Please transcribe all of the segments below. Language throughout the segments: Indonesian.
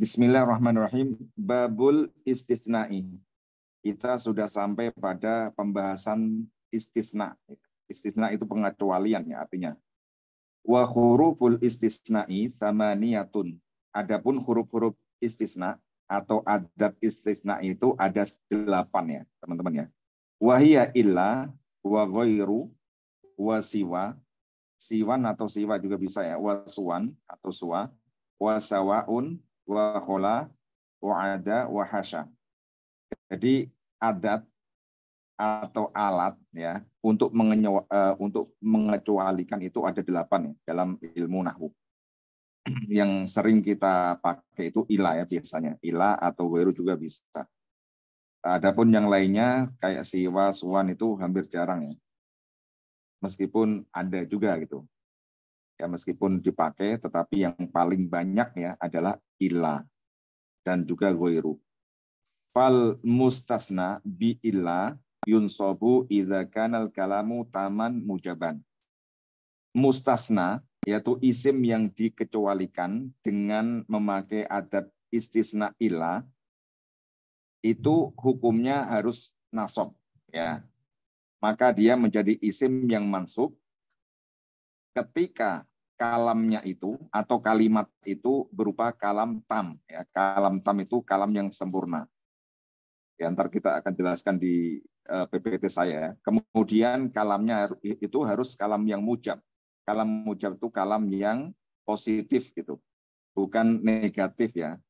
Bismillahirrahmanirrahim. Babul istisna'i. Kita sudah sampai pada pembahasan istisna. Istisna itu pengecualian ya artinya. Wa huruful istisna'i samaniyatun. Adapun huruf-huruf istisna atau adat istisna itu ada delapan ya teman-teman ya. Wahia illa wa ghairu wa siwa. Siwan atau siwa juga bisa ya. Wa suwan atau suwa wasawaun wa khola wa ada wa hasya. Jadi adat atau alat ya untuk mengenyewa, uh, eh, untuk mengecualikan itu ada delapan ya dalam ilmu nahwu yang sering kita pakai itu ila ya biasanya ila atau weru juga bisa adapun yang lainnya kayak siwa suwan itu hampir jarang ya meskipun ada juga gitu ya meskipun dipakai tetapi yang paling banyak ya adalah illa dan juga ghairu fal mustasna bi illa yunsabu idza kanal kalamu taman mujaban mustasna yaitu isim yang dikecualikan dengan memakai adat istisna illa itu hukumnya harus nasab ya maka dia menjadi isim yang mansub ketika kalamnya itu atau kalimat itu berupa kalam tam. Ya, kalam tam itu kalam yang sempurna. Ya, ntar kita akan jelaskan di eh, PPT saya. Kemudian kalamnya itu harus kalam yang mujab. Kalam mujab itu kalam yang positif gitu, bukan negatif ya.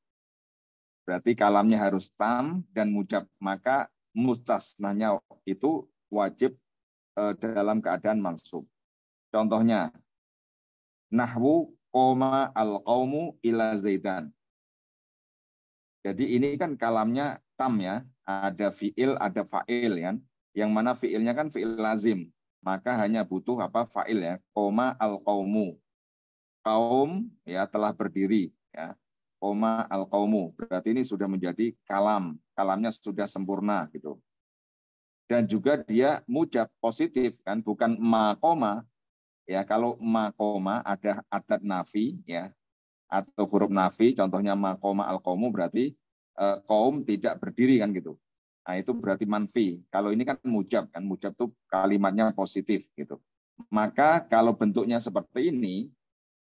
Berarti kalamnya harus tam dan mujab. Maka mustasnanya itu wajib eh, dalam keadaan mansub. Contohnya, nahwu koma al kaumu ila zaidan. Jadi ini kan kalamnya tam ya, ada fiil, ada fa'il ya. Yang mana fiilnya kan fiil lazim, maka hanya butuh apa fa'il ya, koma al kaumu Kaum ya telah berdiri ya. Koma al kaumu Berarti ini sudah menjadi kalam, kalamnya sudah sempurna gitu. Dan juga dia mujab positif kan, bukan ma koma, ya kalau makoma ada adat nafi ya atau huruf nafi contohnya makoma alkomu berarti eh, kaum tidak berdiri kan gitu nah itu berarti manfi kalau ini kan mujab kan mujab tuh kalimatnya positif gitu maka kalau bentuknya seperti ini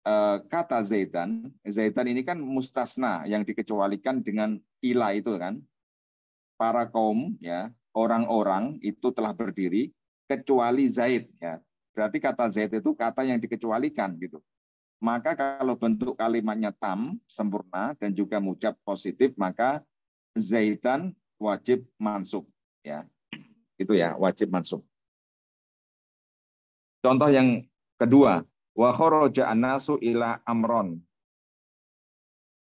eh, kata zaitan zaitan ini kan mustasna yang dikecualikan dengan ila itu kan para kaum ya orang-orang itu telah berdiri kecuali zaid ya Berarti kata zait itu kata yang dikecualikan gitu. Maka kalau bentuk kalimatnya tam, sempurna dan juga mujab positif, maka zaitan wajib mansub ya. Itu ya, wajib mansub. Contoh yang kedua, wa kharaja anasu ila amron.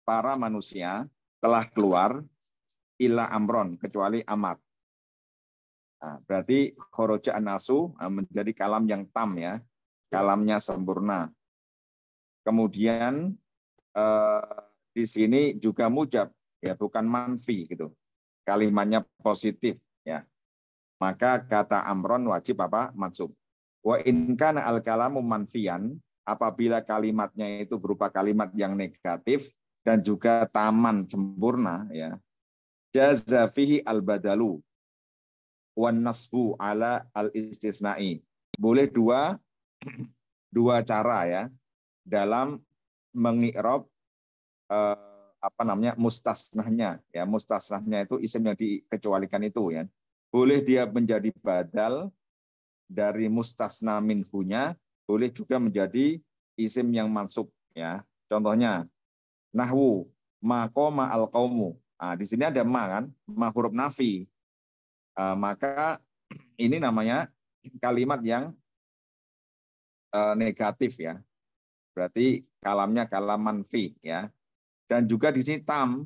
Para manusia telah keluar ila amron kecuali amar. Nah, berarti khoroja anasu eh, menjadi kalam yang tam ya, kalamnya sempurna. Kemudian eh, di sini juga mujab ya, bukan manfi gitu. Kalimatnya positif ya. Maka kata amron wajib apa? Mansub. Wa in kana al kalamu manfian apabila kalimatnya itu berupa kalimat yang negatif dan juga taman sempurna ya. Jazafihi al badalu wan nasbu ala al istisnai. Boleh dua dua cara ya dalam mengikrob eh, apa namanya mustasnahnya ya mustasnahnya itu isim yang dikecualikan itu ya boleh dia menjadi badal dari mustasna minhunya boleh juga menjadi isim yang masuk ya contohnya nahwu makoma al kaumu nah, di sini ada ma kan ma huruf nafi Eh, maka ini namanya kalimat yang eh, negatif ya. Berarti kalamnya kalam manfi ya. Dan juga di sini tam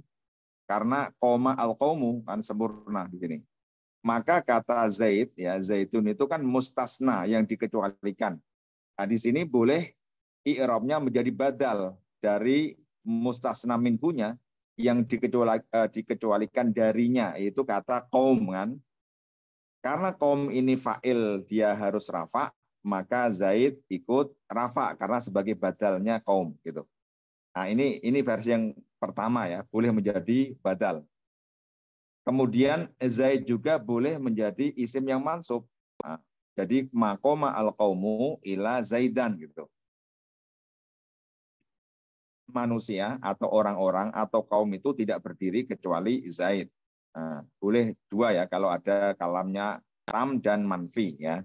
karena koma al kaumu kan sempurna di sini. Maka kata zaid ya zaitun itu kan mustasna yang dikecualikan. Nah, di sini boleh i'rabnya menjadi badal dari mustasna minhunya yang eh, dikecualikan darinya yaitu kata kaum kan karena kom ini fa'il, dia harus rafa, maka Zaid ikut rafa karena sebagai badalnya kaum gitu. Nah, ini ini versi yang pertama ya, boleh menjadi badal. Kemudian Zaid juga boleh menjadi isim yang mansub. Nah, jadi makoma al kaumu ila Zaidan gitu. Manusia atau orang-orang atau kaum itu tidak berdiri kecuali Zaid. Eh, boleh dua ya kalau ada kalamnya tam dan manfi ya.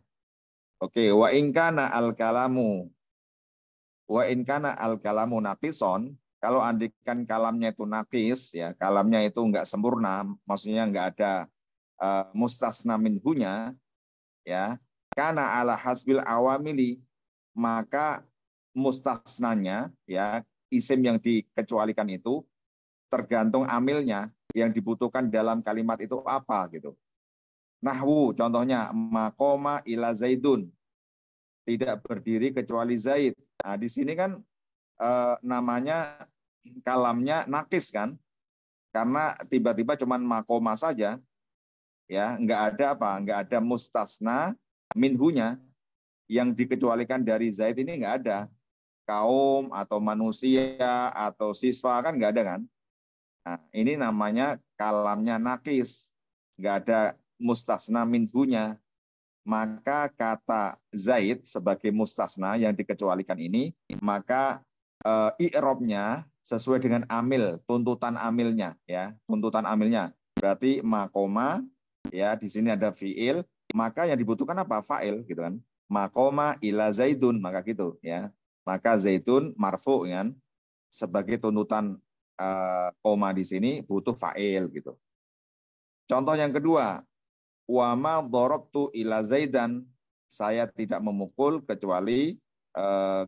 Oke, wa kana al kalamu wa kana al kalamu natison kalau andikan kalamnya itu natis ya kalamnya itu enggak sempurna maksudnya enggak ada uh, mustasna minhunya ya karena ala hasbil awamili maka mustasnanya ya isim yang dikecualikan itu tergantung amilnya yang dibutuhkan dalam kalimat itu apa gitu. Nahwu contohnya makoma ila zaidun. Tidak berdiri kecuali Zaid. Nah, di sini kan eh, namanya kalamnya nakis kan? Karena tiba-tiba cuman makoma saja. Ya, enggak ada apa? Enggak ada mustasna minhunya yang dikecualikan dari Zaid ini enggak ada. Kaum atau manusia atau siswa kan enggak ada kan? Nah, ini namanya kalamnya nakis. Nggak ada mustasna minhunya. Maka kata Zaid sebagai mustasna yang dikecualikan ini, maka e, i'robnya sesuai dengan amil, tuntutan amilnya ya, tuntutan amilnya. Berarti makoma ya di sini ada fiil, maka yang dibutuhkan apa? Fa'il gitu kan. Makoma ila zaidun, maka gitu ya. Maka zaidun marfu kan sebagai tuntutan Eh, koma di sini butuh fa'il gitu. Contoh yang kedua, wama dorobtu ila zaidan, saya tidak memukul kecuali eh,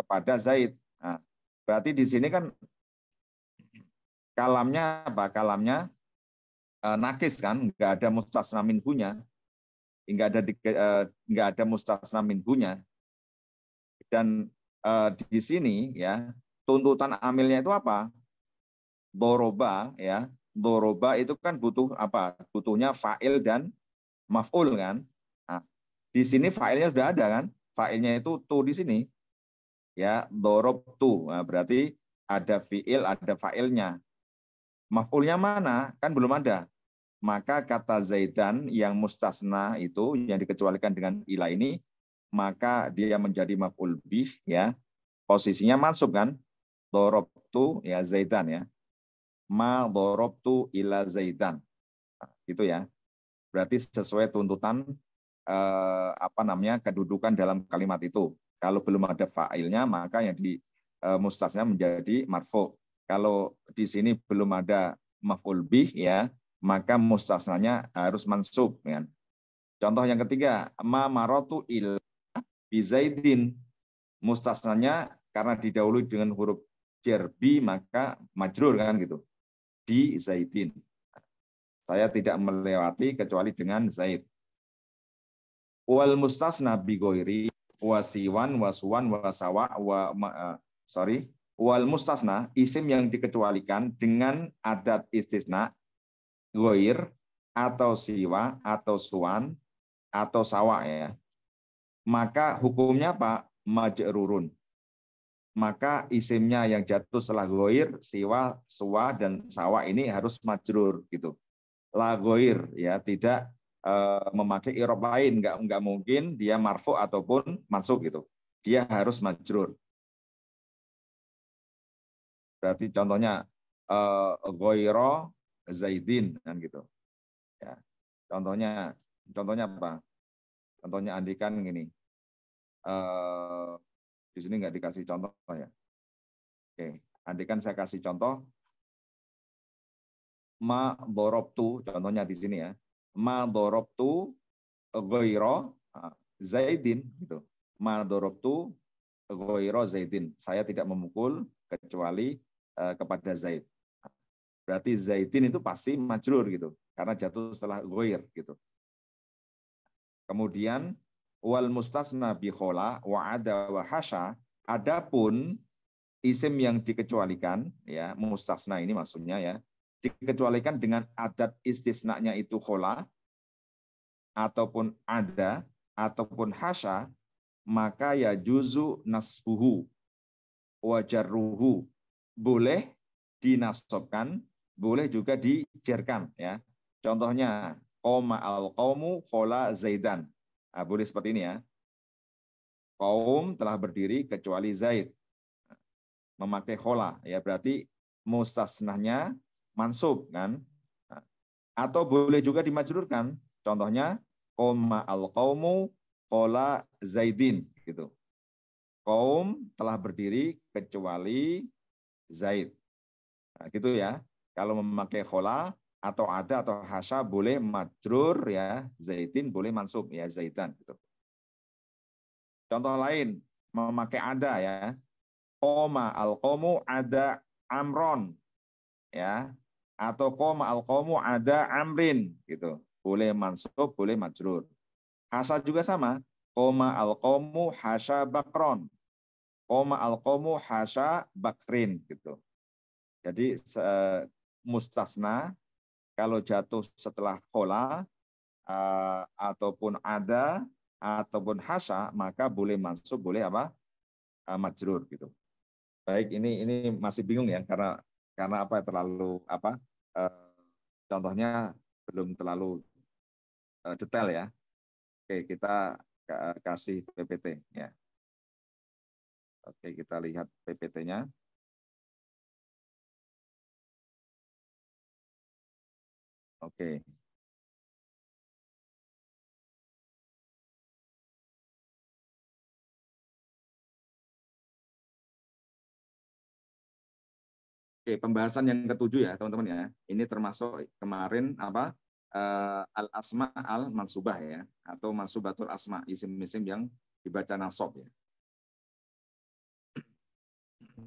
kepada Zaid. Nah, berarti di sini kan kalamnya apa? Kalamnya nakes eh, nakis kan, nggak ada mustasna minhunya, nggak ada nggak ada mustasna minhunya. Dan di sini ya tuntutan amilnya itu apa? doroba ya doroba itu kan butuh apa butuhnya fa'il dan maf'ul kan nah, di sini fa'ilnya sudah ada kan fa'ilnya itu tuh di sini ya dorob tu nah, berarti ada fi'il ada fa'ilnya maf'ulnya mana kan belum ada maka kata zaidan yang mustasna itu yang dikecualikan dengan ilah ini maka dia menjadi maf'ul bih ya posisinya masuk kan dorob tu ya zaidan ya ma dorobtu ila zaidan. Nah, itu ya. Berarti sesuai tuntutan eh, apa namanya kedudukan dalam kalimat itu. Kalau belum ada fa'ilnya maka yang di eh, mustasnya menjadi marfu. Kalau di sini belum ada maf'ul bih ya, maka mustasnanya harus mansub kan. Contoh yang ketiga, ma marotu ila bizaidin. Mustasnanya karena didahului dengan huruf jerbi maka majrur kan gitu di Zaidin. Saya tidak melewati kecuali dengan Zaid. Wal mustasna bi goiri siwan wa suwan wa wa eh, sorry wal mustasna isim yang dikecualikan dengan adat istisna goir atau siwa atau suwan atau sawa ya maka hukumnya apa Majerurun maka isimnya yang jatuh setelah goir, siwa, suwa, dan sawa ini harus majrur gitu. Lagoir ya tidak e, memakai irob lain, nggak nggak mungkin dia marfu ataupun masuk gitu. Dia harus majrur. Berarti contohnya e, goiro zaidin kan gitu. Ya. Contohnya contohnya apa? Contohnya andikan gini. Eh, di sini nggak dikasih contoh ya. Oke, kan saya kasih contoh. Ma borobtu, contohnya di sini ya. Ma borobtu goiro zaidin. Gitu. Ma borobtu goiro zaidin. Saya tidak memukul kecuali e, kepada Zaid. Berarti Zaidin itu pasti majrur gitu, karena jatuh setelah goir gitu. Kemudian wal mustasna bi khola wa ada wa hasha adapun isim yang dikecualikan ya mustasna ini maksudnya ya dikecualikan dengan adat istisnanya itu khola ataupun ada ataupun hasha maka ya juzu nasbuhu wajarruhu boleh dinasobkan boleh juga dijerkan ya contohnya qoma al qaumu khola zaidan Nah, boleh seperti ini ya. Kaum telah berdiri kecuali Zaid. Memakai khola, ya berarti mustasnahnya mansub kan. Nah, atau boleh juga dimajrurkan. Contohnya koma al kaumu khola Zaidin gitu. Kaum telah berdiri kecuali Zaid. Nah, gitu ya. Kalau memakai khola atau ada atau hasya boleh majrur ya zaitin boleh mansub ya zaitan gitu. Contoh lain memakai ada ya. Koma alkomu ada amron ya atau koma alkomu ada amrin gitu. Boleh mansub, boleh majrur. Hasya juga sama. Koma alkomu hasya bakron. Koma alkomu hasya bakrin gitu. Jadi mustasna kalau jatuh setelah kola eh, ataupun ada ataupun hasa maka boleh masuk boleh apa uh, majrur gitu baik ini ini masih bingung ya karena karena apa terlalu apa eh, contohnya belum terlalu detail ya oke kita kasih ppt ya oke kita lihat ppt-nya Oke. Okay. Oke, pembahasan yang ketujuh ya, teman-teman ya. Ini termasuk kemarin apa? Uh, eh, al asma al mansubah ya atau mansubatul asma isim-isim yang dibaca nasab ya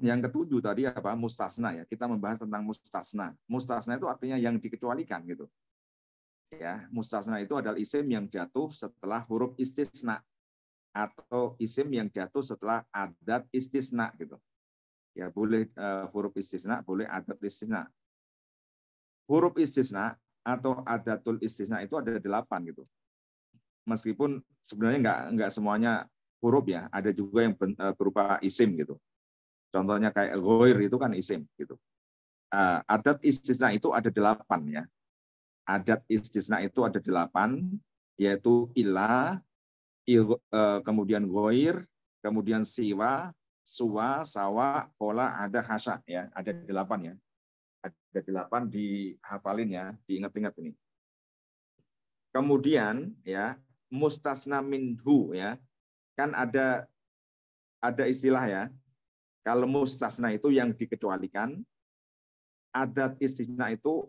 yang ketujuh tadi apa mustasna ya. Kita membahas tentang mustasna. Mustasna itu artinya yang dikecualikan gitu. Ya, mustasna itu adalah isim yang jatuh setelah huruf istisna atau isim yang jatuh setelah adat istisna gitu. Ya, boleh uh, huruf istisna, boleh adat istisna. Huruf istisna atau adatul istisna itu ada delapan gitu. Meskipun sebenarnya nggak nggak semuanya huruf ya, ada juga yang eh, berupa isim gitu. Contohnya kayak goir itu kan isim gitu. Uh, adat istisna itu ada delapan ya. Adat istisna itu ada delapan, yaitu ila, il, uh, eh, kemudian goir, kemudian siwa, suwa, sawa, pola ada hasa ya. Ada delapan ya. Ada delapan di hafalin ya, diingat-ingat ini. Kemudian ya mustasna minhu ya kan ada ada istilah ya kalau mustasna itu yang dikecualikan, adat istisna itu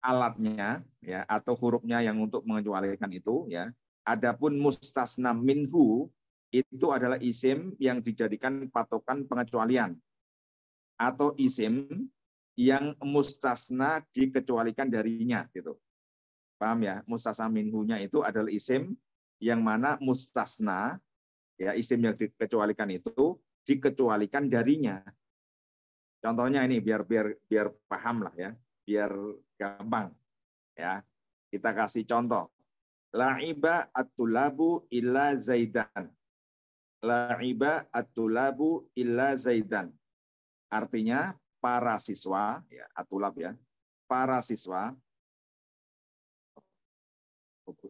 alatnya ya atau hurufnya yang untuk mengecualikan itu ya. Adapun mustasna minhu itu adalah isim yang dijadikan patokan pengecualian atau isim yang mustasna dikecualikan darinya gitu. Paham ya? Mustasna minhunya itu adalah isim yang mana mustasna ya isim yang dikecualikan itu dikecualikan darinya. Contohnya ini biar biar biar paham lah ya, biar gampang ya. Kita kasih contoh. La'iba atulabu tulabu illa Zaidan. La'iba at illa Zaidan. Artinya para siswa ya, atulab ya. Para siswa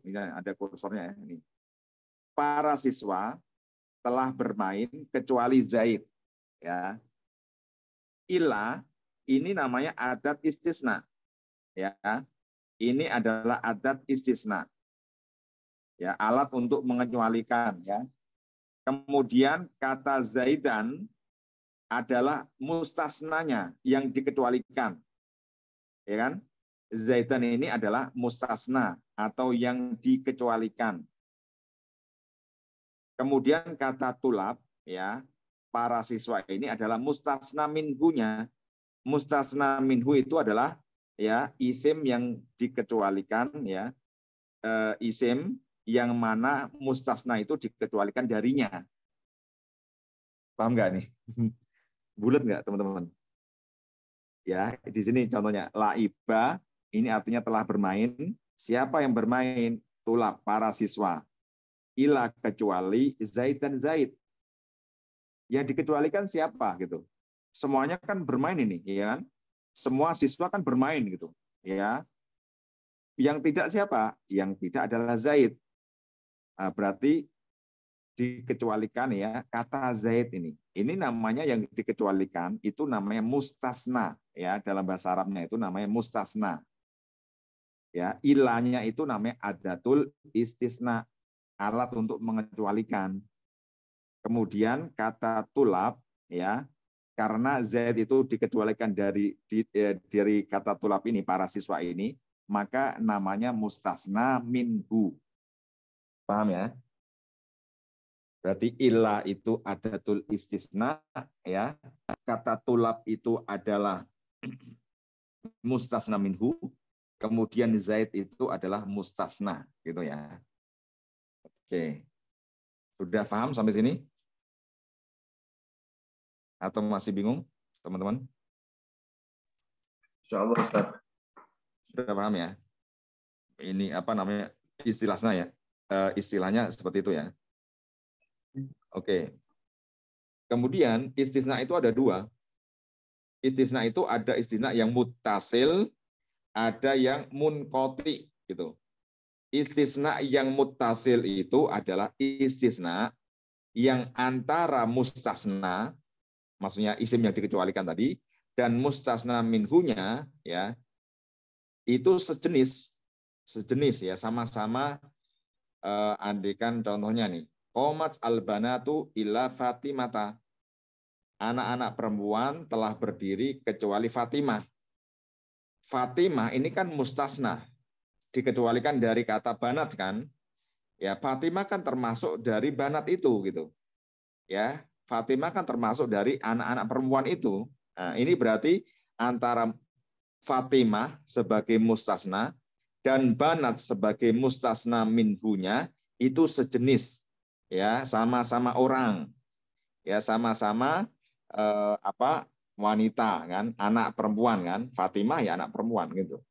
ini ada kursornya ya ini. Para siswa telah bermain kecuali Zaid. Ya. Ila ini namanya adat istisna. Ya. Ini adalah adat istisna. Ya, alat untuk mengecualikan ya. Kemudian kata Zaidan adalah mustasnanya yang dikecualikan. Ya kan? Zaidan ini adalah mustasna atau yang dikecualikan. Kemudian kata tulab ya, para siswa ini adalah mustasna minhunya. Mustasna minhu itu adalah ya isim yang dikecualikan ya. E, isim yang mana mustasna itu dikecualikan darinya. Paham nggak nih? Bulat nggak teman-teman? Ya, di sini contohnya laiba ini artinya telah bermain. Siapa yang bermain? Tulab, para siswa ila kecuali Zaid dan Zaid. Yang dikecualikan siapa gitu? Semuanya kan bermain ini, ya kan? Semua siswa kan bermain gitu, ya. Yang tidak siapa? Yang tidak adalah Zaid. Nah, berarti dikecualikan ya kata Zaid ini. Ini namanya yang dikecualikan itu namanya mustasna ya dalam bahasa Arabnya itu namanya mustasna. Ya, ilahnya itu namanya adatul istisna alat untuk mengecualikan. Kemudian kata tulap, ya karena Z itu dikecualikan dari di, eh, dari kata tulap ini para siswa ini maka namanya mustasna minhu paham ya berarti illa itu ada tul istisna ya kata tulap itu adalah mustasna minhu kemudian zaid itu adalah mustasna gitu ya Oke. Sudah paham sampai sini? Atau masih bingung, teman-teman? Insya Allah, Ustaz. Sudah paham ya? Ini apa namanya istilahnya ya? Uh, istilahnya seperti itu ya. Oke. Kemudian istisna itu ada dua. Istisna itu ada istisna yang mutasil, ada yang munkoti gitu istisna yang mutasil itu adalah istisna yang antara mustasna, maksudnya isim yang dikecualikan tadi, dan mustasna minhunya, ya, itu sejenis, sejenis ya, sama-sama uh, eh, andikan contohnya nih, komat albanatu ila fatimata. Anak-anak perempuan telah berdiri kecuali Fatimah. Fatimah ini kan mustasna, dikecualikan dari kata banat kan. Ya, Fatimah kan termasuk dari banat itu gitu. Ya, Fatimah kan termasuk dari anak-anak perempuan itu. Nah, ini berarti antara Fatimah sebagai mustasna dan banat sebagai mustasna minhunya itu sejenis ya sama-sama orang ya sama-sama eh, apa wanita kan anak perempuan kan Fatimah ya anak perempuan gitu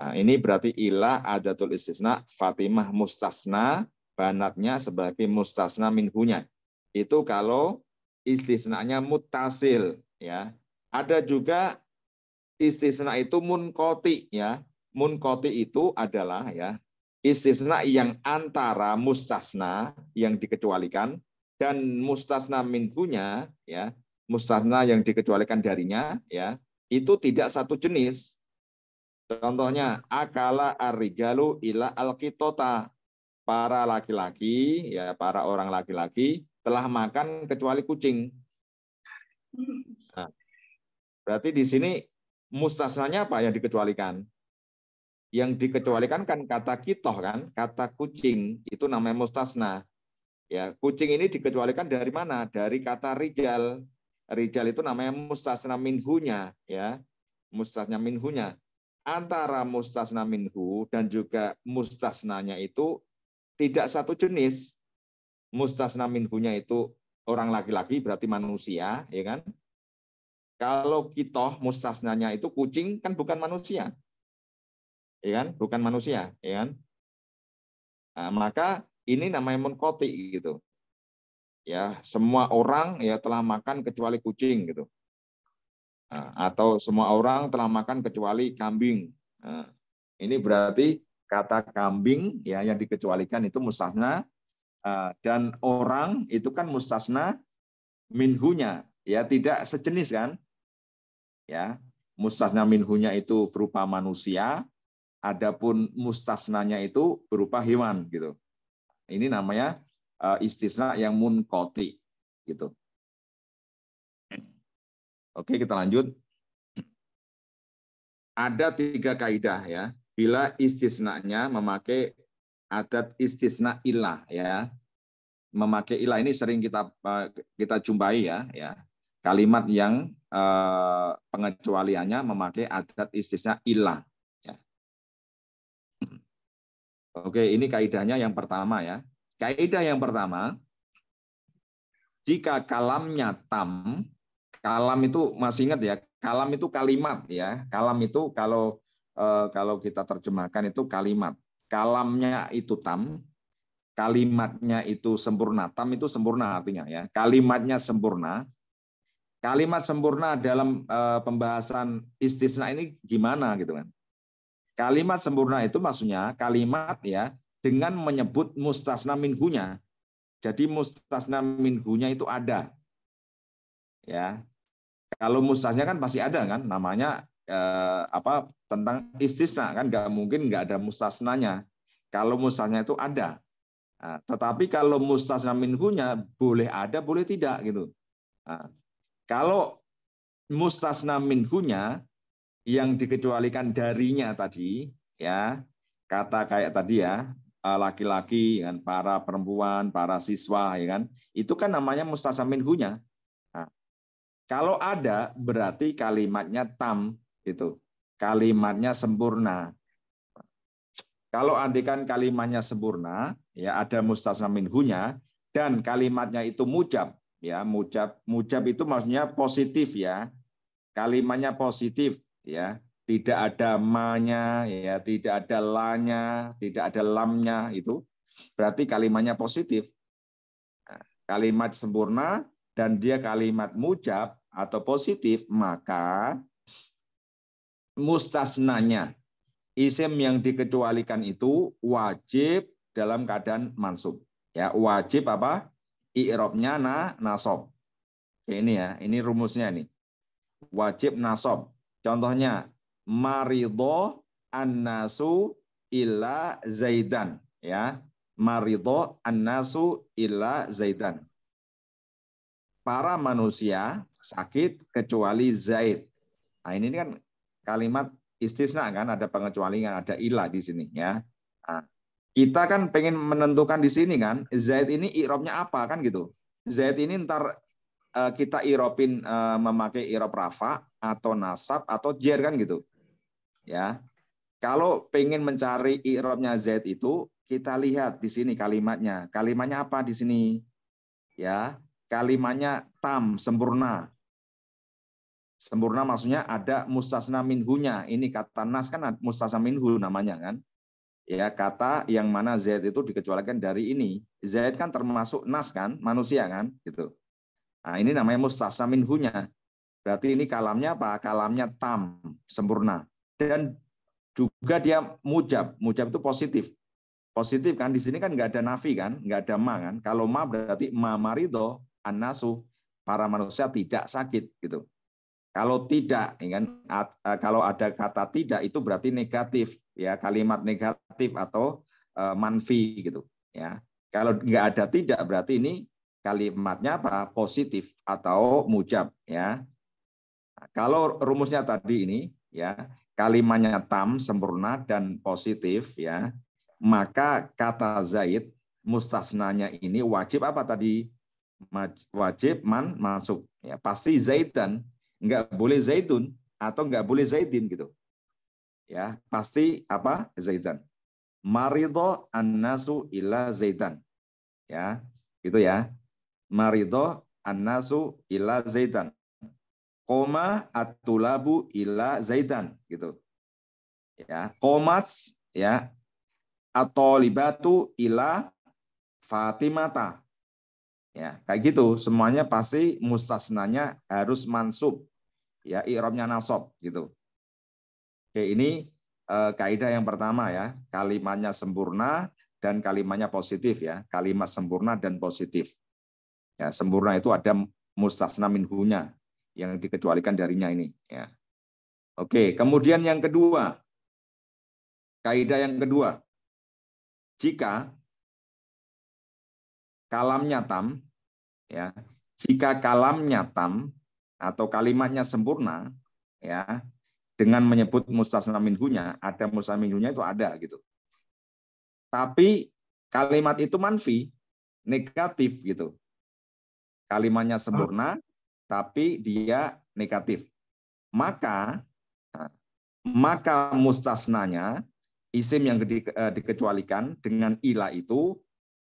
Nah, ini berarti ilah adatul istisna Fatimah mustasna banatnya sebagai mustasna minhunya. Itu kalau istisnanya mutasil ya. Ada juga istisna itu munkoti ya. Munkoti itu adalah ya istisna yang antara mustasna yang dikecualikan dan mustasna minhunya ya, mustasna yang dikecualikan darinya ya, itu tidak satu jenis Contohnya akala arigalu ila alkitota. Para laki-laki ya para orang laki-laki telah makan kecuali kucing. Nah, berarti di sini mustasnanya apa yang dikecualikan? Yang dikecualikan kan kata kitoh kan, kata kucing itu namanya mustasna. Ya, kucing ini dikecualikan dari mana? Dari kata rijal. Rijal itu namanya mustasna minhunya, ya. Mustasna minhunya antara mustasna minhu dan juga mustasnanya itu tidak satu jenis. Mustasna minhunya itu orang laki-laki berarti manusia, ya kan? Kalau kita mustasnanya itu kucing kan bukan manusia. Ya kan? Bukan manusia, ya kan? Nah, maka ini namanya munkoti gitu. Ya, semua orang ya telah makan kecuali kucing gitu. Ah, atau semua orang telah makan kecuali kambing. Ah, ini berarti kata kambing ya yang dikecualikan itu mustasna ah, dan orang itu kan mustasna minhunya ya tidak sejenis kan ya mustasna minhunya itu berupa manusia adapun mustasnanya itu berupa hewan gitu ini namanya istisna yang munkoti gitu Oke, kita lanjut. Ada tiga kaidah ya. Bila istisnanya memakai adat istisna ilah ya. Memakai ilah ini sering kita eh, kita jumpai ya ya. Kalimat yang eh, pengecualiannya memakai adat istisna ilah. Ya. Oke, ini kaidahnya yang pertama ya. Kaidah yang pertama, jika kalamnya tam kalam itu masih ingat ya kalam itu kalimat ya kalam itu kalau eh, kalau kita terjemahkan itu kalimat kalamnya itu tam kalimatnya itu sempurna tam itu sempurna artinya ya kalimatnya sempurna kalimat sempurna dalam eh, pembahasan istisna ini gimana gitu kan kalimat sempurna itu maksudnya kalimat ya dengan menyebut mustasna minggunya jadi mustasna minggunya itu ada ya kalau mustasnya kan pasti ada kan namanya eh, apa tentang istisna kan nggak mungkin nggak ada mustasnanya kalau mustasnya itu ada nah, tetapi kalau mustasna minhunya boleh ada boleh tidak gitu nah, kalau mustasna minhunya yang dikecualikan darinya tadi ya kata kayak tadi ya eh, laki-laki -laki, kan, para perempuan para siswa ya kan itu kan namanya mustasna minhunya kalau ada berarti kalimatnya tam itu Kalimatnya sempurna. Kalau andikan kalimatnya sempurna, ya ada mustasna minhunya dan kalimatnya itu mujab, ya mujab mujab itu maksudnya positif ya. Kalimatnya positif ya. Tidak ada manya ya, tidak ada lanya, tidak ada lamnya itu. Berarti kalimatnya positif nah, kalimat sempurna dan dia kalimat mujab atau positif, maka mustasnanya isim yang dikecualikan itu wajib dalam keadaan mansub. Ya, wajib apa? I'rabnya na nasob. ini ya, ini rumusnya nih. Wajib nasob. Contohnya marido annasu illa zaidan, ya. Marido annasu illa zaidan. Para manusia sakit kecuali Zaid. Nah, ini kan kalimat istisna kan ada pengecualian, ada ilah di sini ya. Nah, kita kan pengen menentukan di sini kan Zaid ini irobnya apa kan gitu. Zaid ini ntar eh, kita iropin eh, memakai irob rafa atau nasab atau jer kan gitu. Ya. Kalau pengen mencari irobnya Zaid itu kita lihat di sini kalimatnya. Kalimatnya apa di sini? Ya, kalimatnya tam, sempurna. Sempurna maksudnya ada mustasna minhunya. Ini kata nas kan mustasna minhu namanya kan. Ya, kata yang mana Z itu dikecualikan dari ini. Z kan termasuk nas kan, manusia kan, gitu. Nah, ini namanya mustasna minhunya. Berarti ini kalamnya apa? Kalamnya tam, sempurna. Dan juga dia mujab. Mujab itu positif positif kan di sini kan nggak ada nafi kan nggak ada ma kan kalau ma berarti ma marido anasu para manusia tidak sakit gitu. Kalau tidak, ingat kan, kalau ada kata tidak itu berarti negatif ya kalimat negatif atau eh, manfi gitu ya. Kalau nggak ada tidak berarti ini kalimatnya apa positif atau mujab ya. Nah, kalau rumusnya tadi ini ya kalimatnya tam sempurna dan positif ya maka kata zaid mustasnanya ini wajib apa tadi wajib man masuk. Ya, pasti zaitan, nggak boleh zaitun atau nggak boleh zaidin gitu. Ya, pasti apa? Zaitan. Marido annasu ila zaitan. Ya, gitu ya. Marido annasu ila zaitan. Koma atulabu ila zaitan gitu. Ya, komats ya atau libatu ila fatimata Ya, kayak gitu. Semuanya pasti mustasnanya harus mansub. Ya, iromnya nasob gitu. Oke, ini eh, kaidah yang pertama ya. Kalimatnya sempurna dan kalimatnya positif ya. Kalimat sempurna dan positif. Ya, sempurna itu ada mustasna minhunya yang dikecualikan darinya ini ya. Oke, kemudian yang kedua. Kaidah yang kedua. Jika kalamnya tam, ya, jika kalamnya tam atau kalimatnya sempurna, ya, dengan menyebut mustasna minhunya, ada mustasna minhunya itu ada gitu. Tapi kalimat itu manfi, negatif gitu. Kalimatnya sempurna, ah. tapi dia negatif. Maka nah, maka mustasnanya isim yang eh, dikecualikan dengan ila itu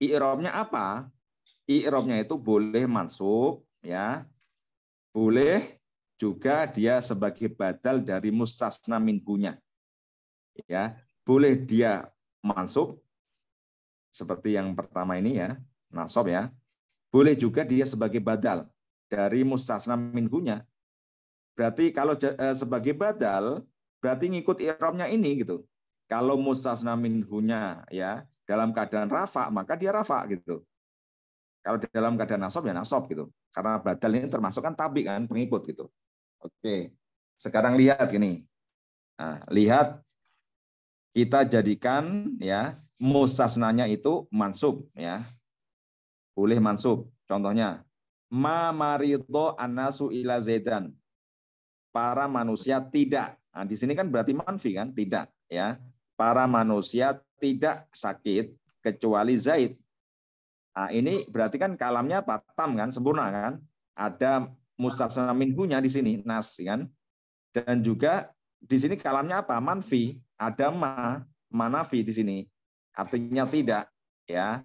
I'robnya apa? I'robnya itu boleh mansub ya. Boleh juga dia sebagai badal dari mustasna minggunya, Ya, boleh dia mansub seperti yang pertama ini ya, nasob ya. Boleh juga dia sebagai badal dari mustasna minggunya. Berarti kalau eh, sebagai badal berarti ngikut i'robnya ini gitu. Kalau mustasna minggunya, ya, dalam keadaan rafa maka dia rafa gitu. Kalau dalam keadaan nasob ya nasob gitu. Karena badal ini termasuk kan tabi kan pengikut gitu. Oke. Sekarang lihat ini Nah, lihat kita jadikan ya mustasnanya itu mansub ya. Boleh mansub. Contohnya ma marito anasu ila zaidan. Para manusia tidak. Nah, di sini kan berarti manfi kan? Tidak ya para manusia tidak sakit kecuali Zaid. Nah, ini berarti kan kalamnya patam kan, sempurna kan? Ada mustasna minhunya di sini, nas kan? Dan juga di sini kalamnya apa? Manfi, ada ma, manafi di sini. Artinya tidak, ya.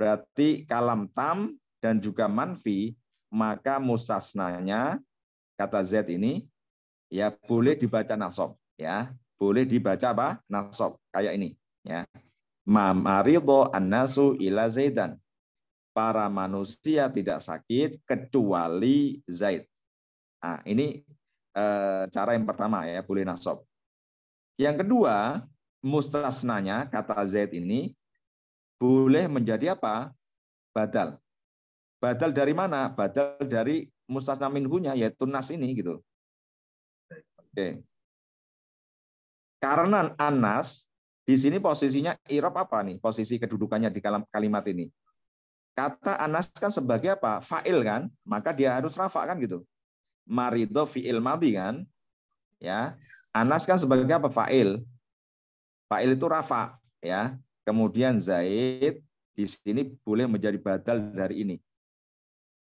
Berarti kalam tam dan juga manfi, maka mustasnanya kata Z ini ya boleh dibaca nasab, ya boleh dibaca apa? Nasab kayak ini ya. Mamarido annasu ila Zaidan. Para manusia tidak sakit kecuali Zaid. Nah, ini eh, cara yang pertama ya, boleh nasab. Yang kedua, mustasnanya kata Zaid ini boleh menjadi apa? Badal. Badal dari mana? Badal dari mustasna minhunya yaitu nas ini gitu. Oke. Okay. Karena anas di sini posisinya irob apa nih? Posisi kedudukannya di dalam kalimat ini. Kata anas kan sebagai apa? Fa'il kan? Maka dia harus rafa kan gitu. Marido fi'il madi kan? Ya. Anas kan sebagai apa? Fa'il. Fa'il itu rafa, ya. Kemudian Zaid di sini boleh menjadi badal dari ini.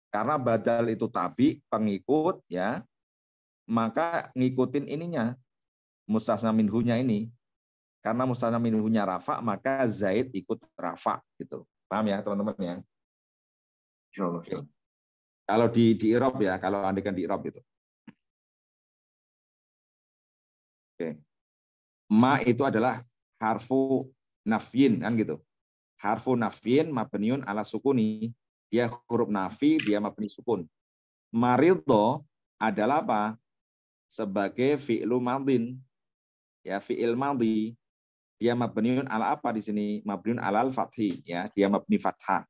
Karena badal itu tabi, pengikut, ya. Maka ngikutin ininya, mustasna minhunya ini karena mustasna minhunya rafa maka Zaid ikut rafa gitu. Paham ya teman-teman ya? Kalau di di Irop ya, kalau andikan di Irop itu. Oke. Ma itu adalah harfu nafin kan gitu. Harfu nafyin mabniun ala sukuni. Dia huruf nafi, dia mabni sukun. Marito adalah apa? Sebagai fi'lu madin ya fi'il madhi dia mabniun ala apa di sini? Mabniun ala al-fathi ya, dia mabni fathah.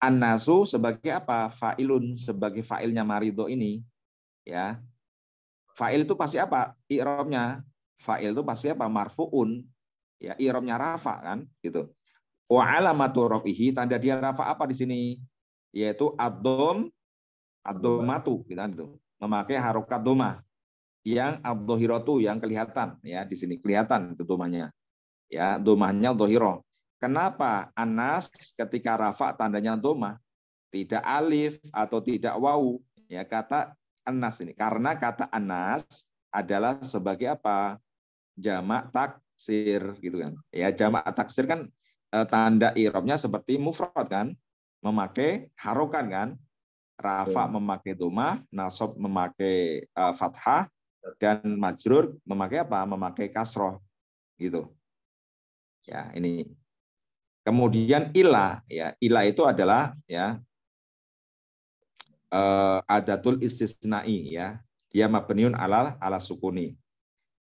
an sebagai apa? Fa'ilun sebagai fa'ilnya marido ini ya. Fa'il itu pasti apa? I'rabnya. Fa'il itu pasti apa? Marfu'un. Ya, i'rabnya rafa kan gitu. Wa alamatu rafihi tanda dia rafa apa di sini? Yaitu adom adomatu ad-domatu gitu, kan, gitu. Memakai harokat domah yang abdohiratu yang kelihatan ya di sini kelihatan itu domahnya ya domahnya Abdohiro. kenapa anas ketika rafa tandanya domah tidak alif atau tidak wau ya kata anas ini karena kata anas adalah sebagai apa jamak taksir gitu kan ya jamak taksir kan eh, tanda irobnya seperti mufrad kan memakai harokan kan rafa memakai domah nasob memakai eh, fathah dan majrur memakai apa? Memakai kasroh. Gitu. Ya, ini. Kemudian ilah, ya, ilah itu adalah ya uh, adatul istisnai ya. Dia mabniun alal ala sukuni.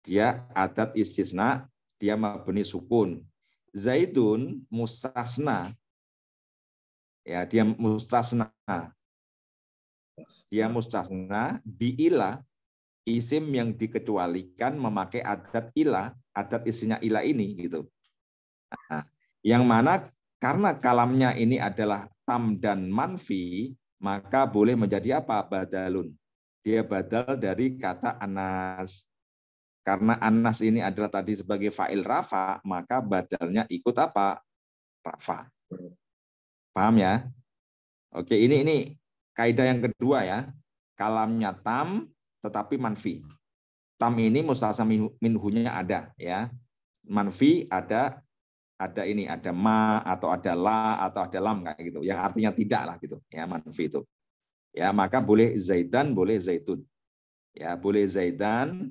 Dia adat istisna, dia mabni sukun. Zaidun mustasna. Ya, dia mustasna. Dia mustasna biila isim yang dikecualikan memakai adat ilah, adat isinya ilah ini gitu. Nah, yang mana karena kalamnya ini adalah tam dan manfi, maka boleh menjadi apa? Badalun. Dia badal dari kata anas. Karena anas ini adalah tadi sebagai fa'il rafa, maka badalnya ikut apa? Rafa. Paham ya? Oke, ini ini kaidah yang kedua ya. Kalamnya tam, tetapi manfi. Tam ini mustasa minhunya ada ya. Manfi ada ada ini ada ma atau ada la atau ada lam kayak gitu yang artinya tidak lah gitu ya manfi itu ya maka boleh zaidan boleh zaitun ya boleh zaidan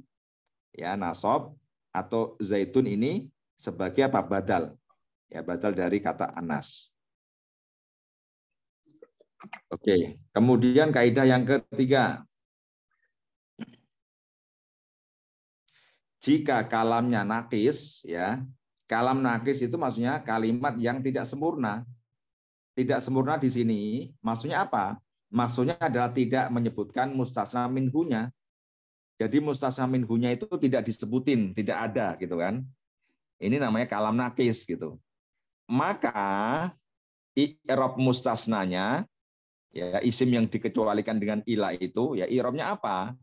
ya nasab atau zaitun ini sebagai apa badal ya badal dari kata anas oke kemudian kaidah yang ketiga jika kalamnya nakis ya kalam nakis itu maksudnya kalimat yang tidak sempurna tidak sempurna di sini maksudnya apa maksudnya adalah tidak menyebutkan mustasna minhunya jadi mustasna minhunya itu tidak disebutin tidak ada gitu kan ini namanya kalam nakis gitu maka irob mustasnanya ya isim yang dikecualikan dengan ilah itu ya irobnya apa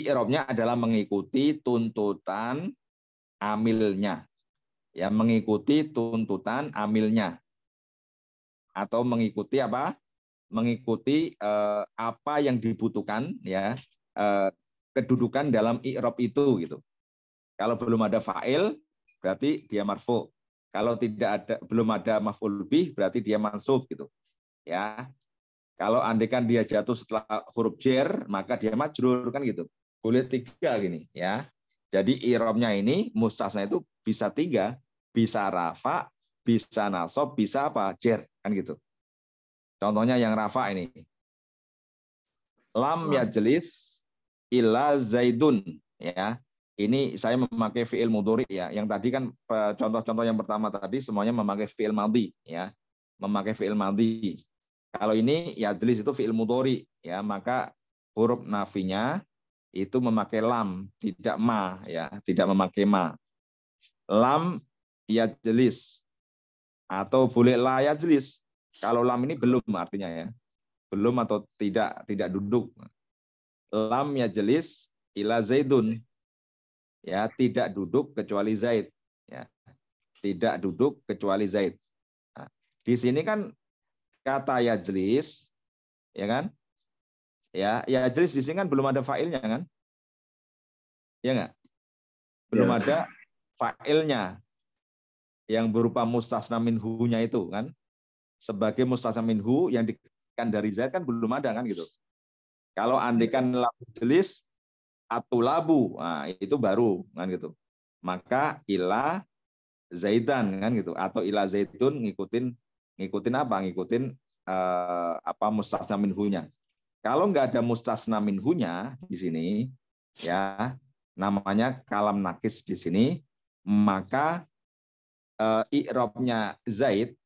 I'robnya adalah mengikuti tuntutan amilnya. Ya, mengikuti tuntutan amilnya. Atau mengikuti apa? Mengikuti eh, apa yang dibutuhkan ya, eh, kedudukan dalam i'rob itu gitu. Kalau belum ada fa'il berarti dia marfu. Kalau tidak ada belum ada maf'ul bih berarti dia mansub gitu. Ya. Kalau andekan dia jatuh setelah huruf jer, maka dia majrur kan gitu boleh tiga gini ya. Jadi irobnya ini mustasna itu bisa tiga, bisa rafa, bisa nasob, bisa apa? Jer kan gitu. Contohnya yang rafa ini. Lam yajlis illa zaidun ya. Ini saya memakai fiil mudhari ya. Yang tadi kan contoh-contoh yang pertama tadi semuanya memakai fiil madhi ya. Memakai fiil madhi. Kalau ini ya yajlis itu fiil mudhari ya, maka huruf nafinya itu memakai lam, tidak ma ya, tidak memakai ma. Lam ya jelis atau boleh la ya jelis. Kalau lam ini belum artinya ya. Belum atau tidak tidak duduk. Lam ya jelis ila zaidun. Ya, tidak duduk kecuali Zaid ya. Tidak duduk kecuali Zaid. Nah, di sini kan kata ya jelis ya kan? Ya, ya jelas di sini kan belum ada failnya kan? Ya enggak? Belum ya. ada failnya yang berupa mustasna minhunya itu kan. Sebagai mustasna minhu yang dikan dari zat kan belum ada kan gitu. Kalau ya. andikan labu jelis atau labu, nah, itu baru kan gitu. Maka ila zaitan kan gitu atau ila zaitun ngikutin ngikutin apa? Ngikutin eh, apa mustasna minhunya. Kalau nggak ada mustasna minhunya di sini, ya namanya kalam nakis di sini, maka e, i'robnya Zaid,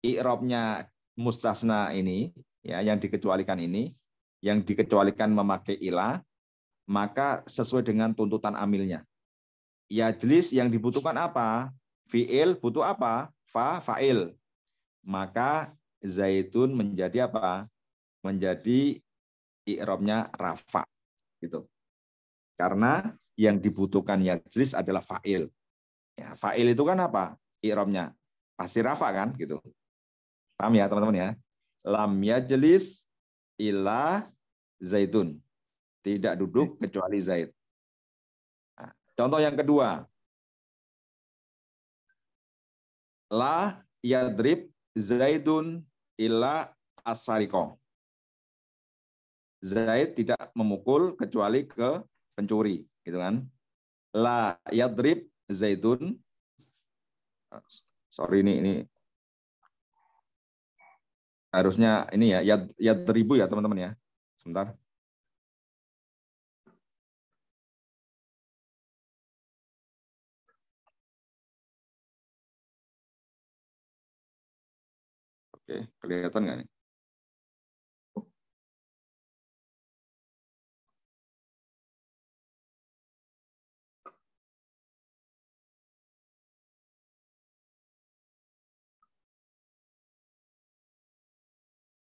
i'robnya mustasna ini, ya yang dikecualikan ini, yang dikecualikan memakai ilah, maka sesuai dengan tuntutan amilnya. Ya jelis yang dibutuhkan apa? Fi'il butuh apa? Fa, fa'il. Maka zaitun menjadi apa? menjadi i'robnya rafa gitu. Karena yang dibutuhkan yajlis adalah fa'il. Ya, fa'il itu kan apa? I'robnya pasti rafa kan gitu. Paham ya teman-teman ya? Lam ya jelis ila zaitun. Tidak duduk kecuali zait. Nah, contoh yang kedua. La yadrib zaitun ila asariko. Zaid tidak memukul kecuali ke pencuri, gitu kan? La yadrib Zaidun. Sorry ini ini harusnya ini ya yad, yadribu ya teman-teman ya. Sebentar. Oke, kelihatan nggak nih?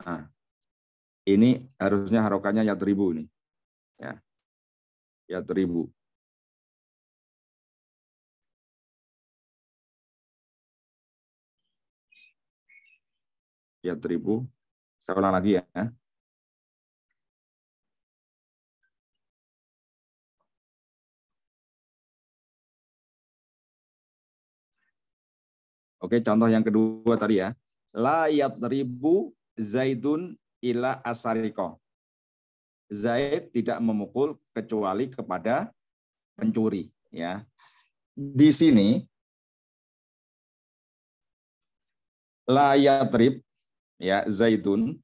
Nah, ini harusnya harokannya ya ribu ini. Ya. Ya ribu. Ya ribu. Saya ulang lagi ya. Oke, contoh yang kedua tadi ya. La yatribu Zaidun ila asariko. Zaid tidak memukul kecuali kepada pencuri. Ya, di sini layatrib ya zaidun.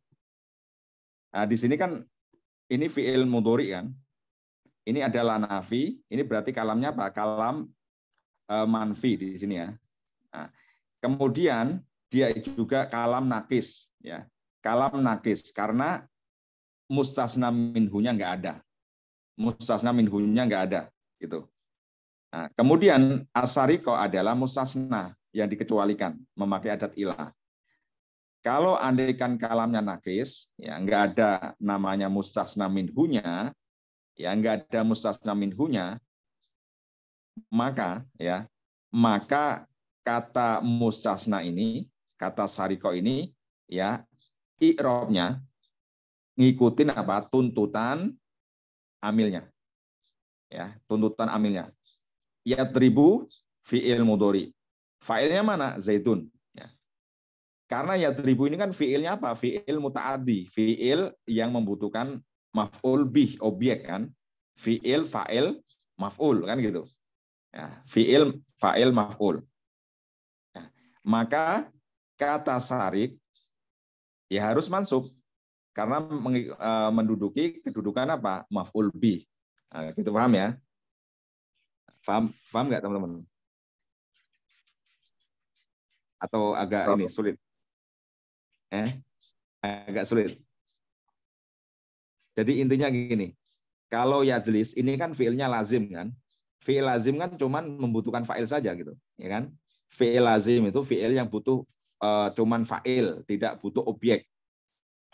Nah, di sini kan ini fiil mudori kan. Ini adalah nafi. Ini berarti kalamnya apa? Kalam uh, manfi di sini ya. Nah, kemudian dia juga kalam nakis ya kalam nakis karena mustasna minhunya nggak ada. Mustasna minhunya nggak ada gitu. Nah, kemudian asariko adalah mustasna yang dikecualikan memakai adat ilah. Kalau andaikan kalamnya nakis, ya nggak ada namanya mustasna minhunya, ya nggak ada mustasna minhunya, maka ya maka kata mustasna ini, kata sariko ini, ya ikrobnya ngikutin apa tuntutan amilnya ya tuntutan amilnya Ya tribu fiil mudori failnya mana zaitun ya. karena tribu ini kan fiilnya apa fiil mutaadi fiil yang membutuhkan maf'ul bih objek kan fiil fa'il maf'ul kan gitu ya, fiil fa'il maf'ul ya. maka kata sarik ya harus mansub karena e, menduduki kedudukan apa maf'ul bi nah, gitu paham ya paham paham nggak teman-teman atau agak ini sulit eh agak sulit jadi intinya gini kalau ya yajlis ini kan fiilnya lazim kan fiil lazim kan cuman membutuhkan fa'il saja gitu ya kan fiil lazim itu fiil yang butuh Eh, cuman fa'il, tidak butuh objek.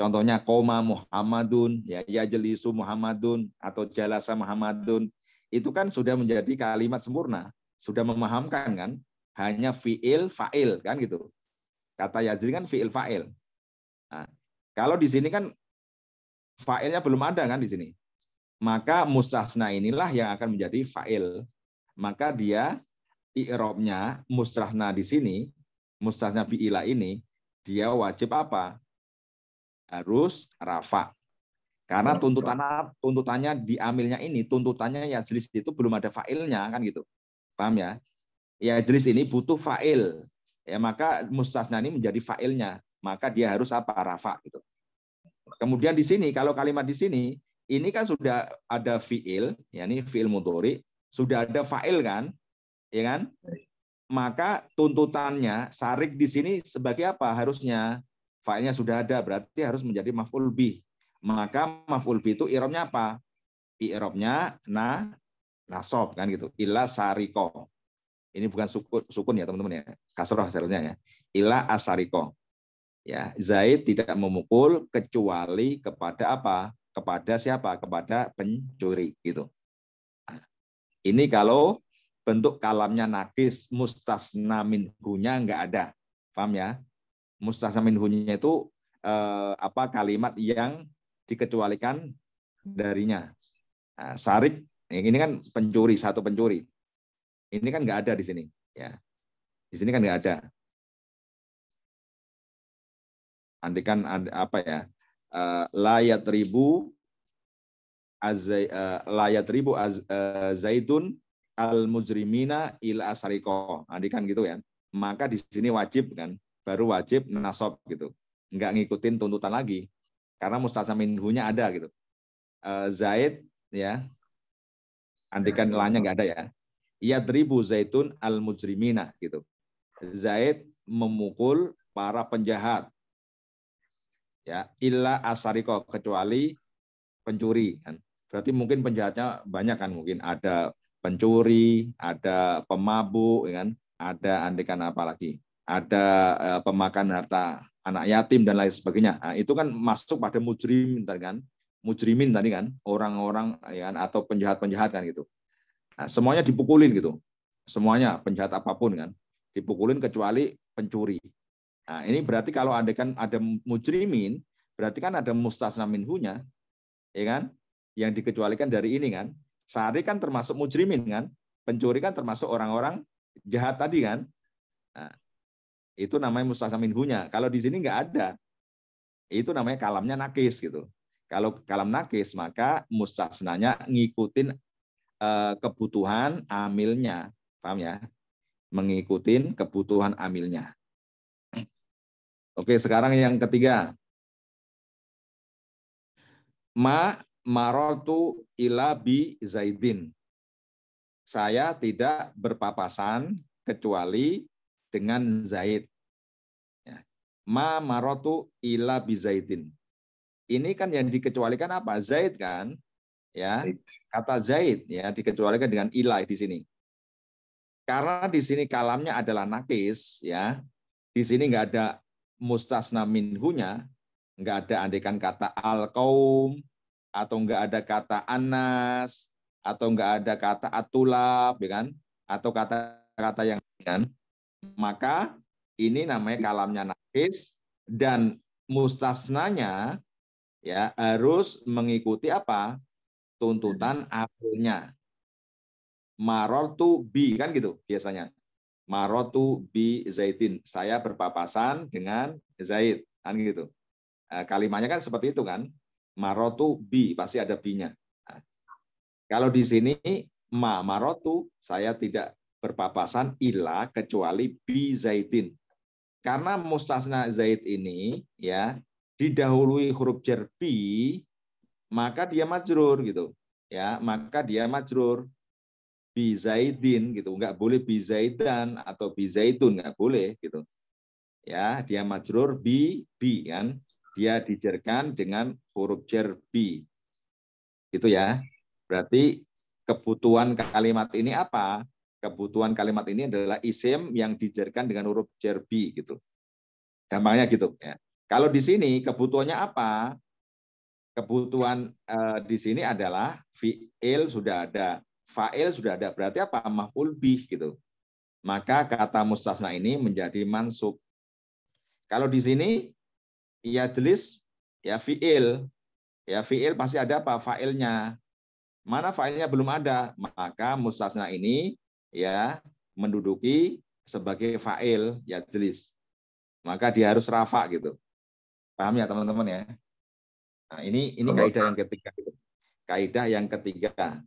Contohnya koma Muhammadun, ya jelisu Muhammadun atau jalasa Muhammadun. Itu kan sudah menjadi kalimat sempurna, sudah memahamkan kan? Hanya fi'il fa'il kan gitu. Kata yajli kan fi'il fa'il. Nah, kalau di sini kan fa'ilnya belum ada kan di sini. Maka mustasna inilah yang akan menjadi fa'il. Maka dia i'robnya mustasna di sini mustasna bi'ila ini dia wajib apa? Harus rafa. Karena tuntutan tuntutannya diambilnya ini, tuntutannya ya jelis itu belum ada failnya kan gitu. Paham ya? Ya jelis ini butuh fail. Ya maka mustasna ini menjadi failnya, maka dia harus apa? Rafa gitu. Kemudian di sini kalau kalimat di sini ini kan sudah ada fiil, ya ini fiil mudhari, sudah ada fail kan? Ya kan? maka tuntutannya sarik di sini sebagai apa harusnya failnya sudah ada berarti harus menjadi maf'ul bi maka maf'ul bi itu iromnya apa iromnya na nasob kan gitu ilah sariko ini bukan sukun, sukun ya teman-teman ya kasroh seharusnya ya ilah asariko ya zaid tidak memukul kecuali kepada apa kepada siapa kepada pencuri gitu nah, ini kalau bentuk kalamnya nakis, mustasna minhunya nggak ada. Paham ya? Mustasna minhunya itu eh, apa kalimat yang dikecualikan darinya. Nah, sarik ini kan pencuri, satu pencuri. Ini kan nggak ada di sini, ya. Di sini kan nggak ada. Andikan apa ya? Eh, layat ribu az, eh, layat ribu az, eh, zaidun al mujrimina il asariko. Nah, kan gitu ya. Maka di sini wajib kan, baru wajib nasab gitu. Enggak ngikutin tuntutan lagi karena mustasa minhunya ada gitu. Eh, Zaid ya. Andikan lanya enggak ada ya. ribu Zaitun al mujrimina gitu. Zaid memukul para penjahat. Ya, illa asariko kecuali pencuri kan. Berarti mungkin penjahatnya banyak kan mungkin ada pencuri, ada pemabuk, ya kan? ada andekan apa lagi, ada eh, pemakan harta anak yatim dan lain sebagainya. Nah, itu kan masuk pada mujrim tadi kan, mujrimin tadi kan, orang-orang ya kan atau penjahat-penjahat kan gitu. Nah, semuanya dipukulin gitu. Semuanya penjahat apapun kan dipukulin kecuali pencuri. Nah, ini berarti kalau ada kan ada mujrimin, berarti kan ada mustasna minhunya, ya kan? Yang dikecualikan dari ini kan. Sari kan termasuk mujrimin kan? Pencuri kan termasuk orang-orang jahat tadi kan? Nah, itu namanya mustahsamin hunya. Kalau di sini nggak ada. Itu namanya kalamnya nakis gitu. Kalau kalam nakis maka mustasnanya ngikutin eh, kebutuhan amilnya. Paham ya? Mengikutin kebutuhan amilnya. Oke, sekarang yang ketiga. Ma Marotu ilabi zaidin. Saya tidak berpapasan kecuali dengan Zaid. Ya. Ma marotu ila zaidin. Ini kan yang dikecualikan apa? Zaid kan? Ya, kata Zaid ya dikecualikan dengan ilai di sini. Karena di sini kalamnya adalah nakis ya. Di sini nggak ada mustasna minhunya, enggak ada andekan kata al kaum atau enggak ada kata anas, atau enggak ada kata atulab, ya kan? Atau kata-kata yang lain. maka ini namanya kalamnya nafis dan mustasnanya ya harus mengikuti apa? tuntutan akhirnya. Marotu bi kan gitu biasanya. Marotu bi zaitin. Saya berpapasan dengan Zaid kan gitu. Eh, kalimatnya kan seperti itu kan. Marotu bi, pasti ada binya. Nah, kalau di sini ma marotu, saya tidak berpapasan ila kecuali bi zaidin. Karena mustasna zaid ini ya didahului huruf jar bi, maka dia majrur gitu. Ya, maka dia majrur bi zaidin gitu. nggak boleh bi zaidan atau bi zaidun nggak boleh gitu. Ya, dia majrur bi bi kan dia dijerkan dengan huruf jer B. Gitu ya. Berarti kebutuhan kalimat ini apa? Kebutuhan kalimat ini adalah isim yang dijerkan dengan huruf jer B. gitu. Gampangnya gitu ya. Kalau di sini kebutuhannya apa? Kebutuhan eh, di sini adalah fiil sudah ada, fa'il sudah ada. Berarti apa? Maf'ul bih gitu. Maka kata mustasna ini menjadi mansub. Kalau di sini jelas, ya fiil. Ya fiil pasti ada apa? Failnya. Mana failnya belum ada, maka mustasna ini ya menduduki sebagai fa'il jelas. Ya maka dia harus rafa gitu. Paham ya teman-teman ya? Nah, ini ini kaidah yang ketiga. Kaidah yang ketiga.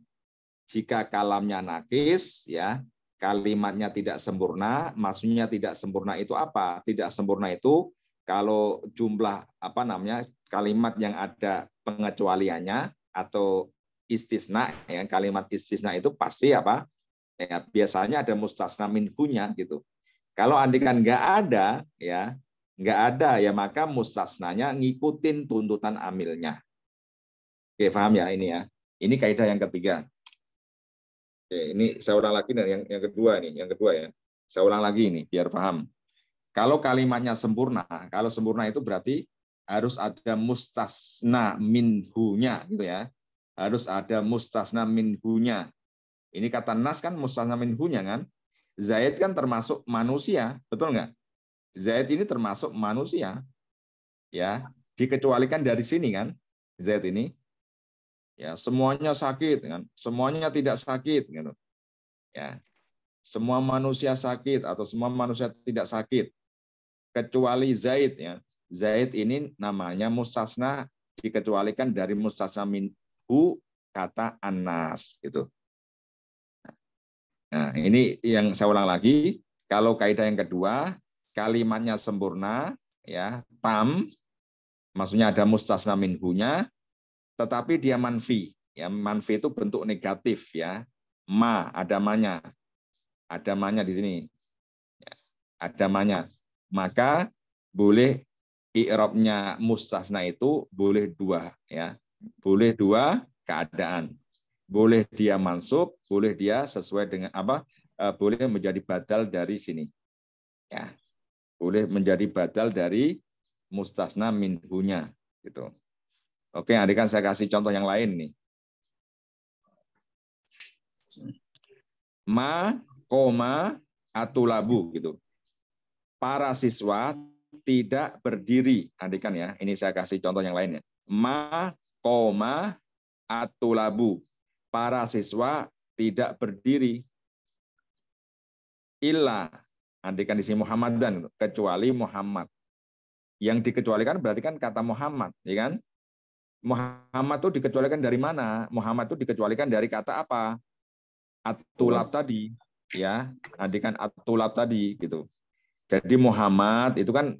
Jika kalamnya nakis ya, kalimatnya tidak sempurna, maksudnya tidak sempurna itu apa? Tidak sempurna itu kalau jumlah apa namanya kalimat yang ada pengecualiannya atau istisna ya kalimat istisna itu pasti apa ya biasanya ada mustasna minhunya gitu kalau andikan nggak ada ya nggak ada ya maka mustasnanya ngikutin tuntutan amilnya oke paham ya ini ya ini kaidah yang ketiga oke ini saya ulang lagi dan yang yang kedua nih yang kedua ya saya ulang lagi ini biar paham kalau kalimatnya sempurna, kalau sempurna itu berarti harus ada mustasna minhunya gitu ya. Harus ada mustasna minhunya. Ini kata nas kan mustasna minhunya kan. Zaid kan termasuk manusia, betul nggak? Zaid ini termasuk manusia. Ya, dikecualikan dari sini kan. Zaid ini ya semuanya sakit kan semuanya tidak sakit gitu ya semua manusia sakit atau semua manusia tidak sakit kecuali Zaid ya. Zaid ini namanya mustasna dikecualikan dari mustasna minhu kata anas gitu. Nah, ini yang saya ulang lagi, kalau kaidah yang kedua, kalimatnya sempurna ya, tam maksudnya ada mustasna minhunya tetapi dia manfi. Ya, manfi itu bentuk negatif ya. Ma ada manya. Ada manya di sini. Ya, ada manya maka boleh i'rabnya mustasna itu boleh dua ya. Boleh dua keadaan. Boleh dia masuk, boleh dia sesuai dengan apa? E, boleh menjadi badal dari sini. Ya. Boleh menjadi badal dari mustasna minhunya gitu. Oke, adik kan saya kasih contoh yang lain nih. Ma, koma, atulabu gitu para siswa tidak berdiri. Nantikan ya, ini saya kasih contoh yang lainnya. Ma, koma, atulabu. Para siswa tidak berdiri. Illa, andikan nah, di sini Muhammadan, kecuali Muhammad. Yang dikecualikan berarti kan kata Muhammad, ya kan? Muhammad itu dikecualikan dari mana? Muhammad itu dikecualikan dari kata apa? Atulab tadi, ya. Andikan nah, atulab tadi gitu. Jadi Muhammad itu kan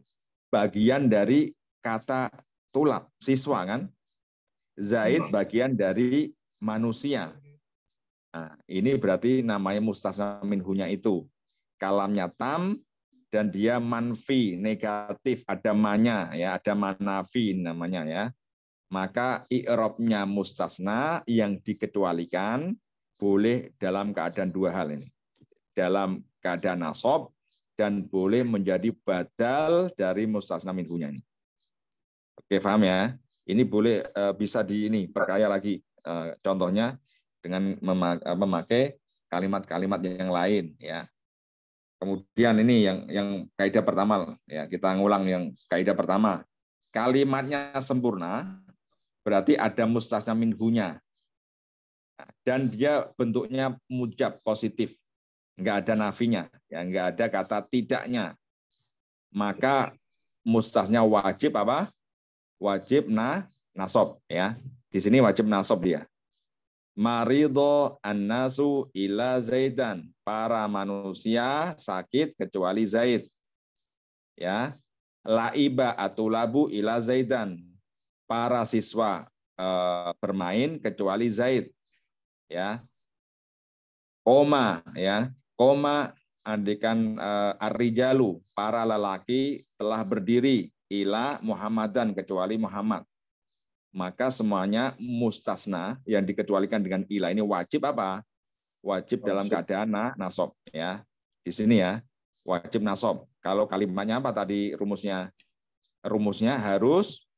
bagian dari kata tulap siswa kan? Zaid iya. bagian dari manusia. Nah, ini berarti namanya mustasna minhunya itu. Kalamnya tam dan dia manfi, negatif, ada manya, ya, ada manafi namanya ya. Maka i'robnya mustasna yang dikecualikan boleh dalam keadaan dua hal ini. Dalam keadaan nasob dan boleh menjadi badal dari mustasna minhunya ini. Oke, paham ya? Ini boleh eh, bisa di ini perkaya lagi. Eh, contohnya dengan eh, memakai kalimat-kalimat yang lain ya. Kemudian ini yang yang kaidah pertama ya, kita ngulang yang kaidah pertama. Kalimatnya sempurna berarti ada mustasna minhunya. Nah, dan dia bentuknya mujab positif enggak ada nafinya, ya nggak ada kata tidaknya. Maka mustahnya wajib apa? Wajib na nasob ya. Di sini wajib nasob dia. Marido annasu ila zaidan. Para manusia sakit kecuali Zaid. Ya. Laiba atulabu ila zaidan. Para siswa eh, bermain kecuali Zaid. Ya. Oma ya koma andikan uh, eh, arrijalu para lelaki telah berdiri ila Muhammadan kecuali Muhammad. Maka semuanya mustasna yang dikecualikan dengan ila ini wajib apa? Wajib, wajib. dalam keadaan na, nasob ya. Di sini ya, wajib nasob. Kalau kalimatnya apa tadi rumusnya? Rumusnya harus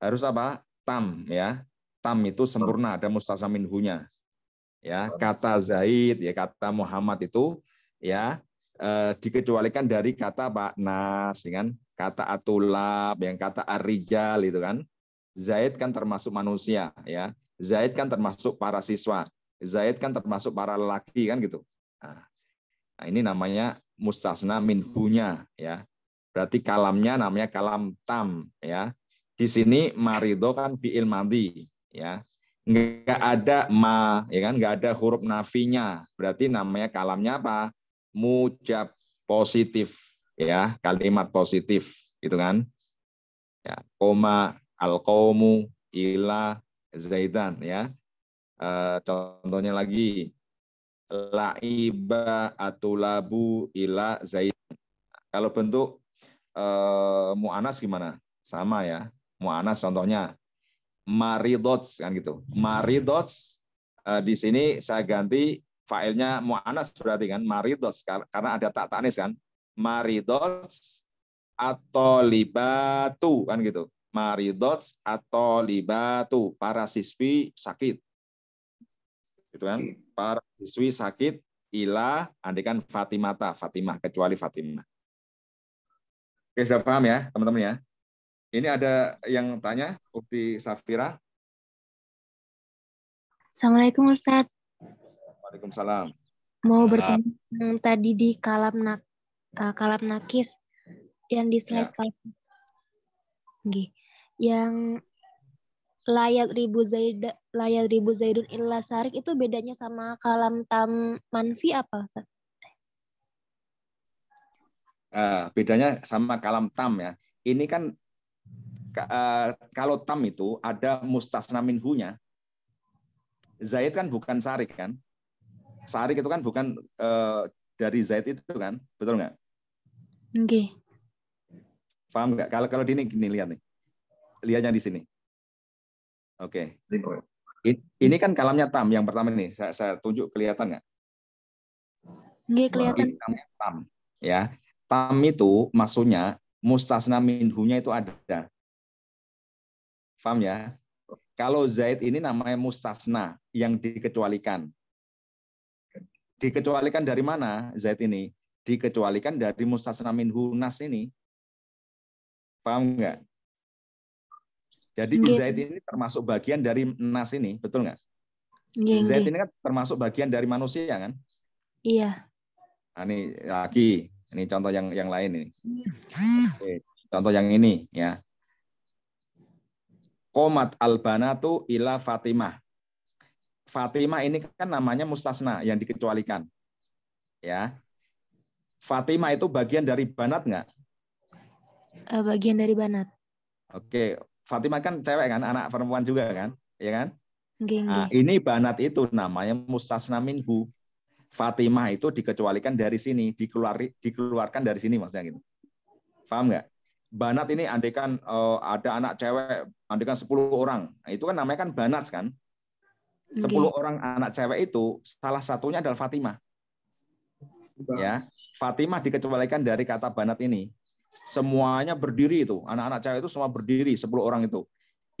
harus apa? Tam ya. Tam itu sempurna ada mustasna minhunya ya kata Zaid ya kata Muhammad itu ya eh, dikecualikan dari kata Pak Nas ya kan kata Atulab yang kata Arijal itu kan Zaid kan termasuk manusia ya Zaid kan termasuk para siswa Zaid kan termasuk para lelaki kan gitu nah, nah ini namanya mustasna minhunya ya berarti kalamnya namanya kalam tam ya di sini marido kan fiil mandi ya nggak ada ma, ya kan? Nggak ada huruf nafinya. Berarti namanya kalamnya apa? Mujab positif, ya kalimat positif, gitu kan? Ya, koma alqomu ila zaidan, ya. E, contohnya lagi laiba atulabu ila zaidan. Kalau bentuk e, mu'anas gimana? Sama ya. Mu'anas contohnya maridots kan gitu. Maridots eh, di sini saya ganti filenya mau anas berarti kan maridots karena ada tak tanis kan. Maridots atau libatu kan gitu. Maridots atau libatu para siswi sakit. Gitu kan? Para siswi sakit ila andikan Fatimata, Fatimah kecuali Fatimah. Oke, sudah paham ya, teman-teman ya? Ini ada yang tanya, Ukti Safira. Assalamualaikum Ustaz. Waalaikumsalam. Mau bertanya yang tadi di kalam nak kalap eh, kalam nakis yang di slide ya. kalam. Gih. Yang layat ribu zaid layat ribu zaidun illa sarik itu bedanya sama kalam tam manfi apa Uh, bedanya sama kalam tam ya. Ini kan Eh, kalau tam itu ada mustasna minhunya. Zaid kan bukan sarik kan? Sarik itu kan bukan eh, dari Zaid itu kan, betul nggak? Oke. Okay. Paham nggak? Kalau kalau ini gini lihat nih, lihatnya di sini. Oke. Okay. Ini kan kalamnya tam yang pertama ini. saya, saya tunjuk kelihatan nggak? Nggih, kelihatan. Ini namanya tam, ya. Tam itu maksudnya mustasna minhunya itu ada. Paham ya? Kalau Zaid ini namanya mustasna, yang dikecualikan. Dikecualikan dari mana Zaid ini? Dikecualikan dari mustasna minhu nas ini. Paham nggak? Jadi yeah. Zaid ini termasuk bagian dari nas ini, betul nggak? Yeah, Zaid ini kan termasuk bagian dari manusia kan? Iya. Nah, ini lagi, ini contoh yang yang lain ini. Iya. Oke, contoh yang ini ya. Komat albanatu ila Fatimah. Fatimah ini kan namanya mustasna yang dikecualikan. Ya. Fatimah itu bagian dari banat enggak? Eh, bagian dari banat. Oke, Fatimah kan cewek kan, anak perempuan juga kan, ya kan? Geng, nah, ini banat itu namanya mustasna minhu. Fatimah itu dikecualikan dari sini, dikeluar, dikeluarkan dari sini maksudnya gitu. Paham enggak? banat ini andekan uh, eh, ada anak cewek andekan 10 orang. Nah, itu kan namanya kan banat kan. 10 iya. orang anak cewek itu salah satunya adalah Fatimah. Iya. Ya. Fatimah dikecualikan dari kata banat ini. Semuanya berdiri itu, anak-anak cewek itu semua berdiri 10 orang itu.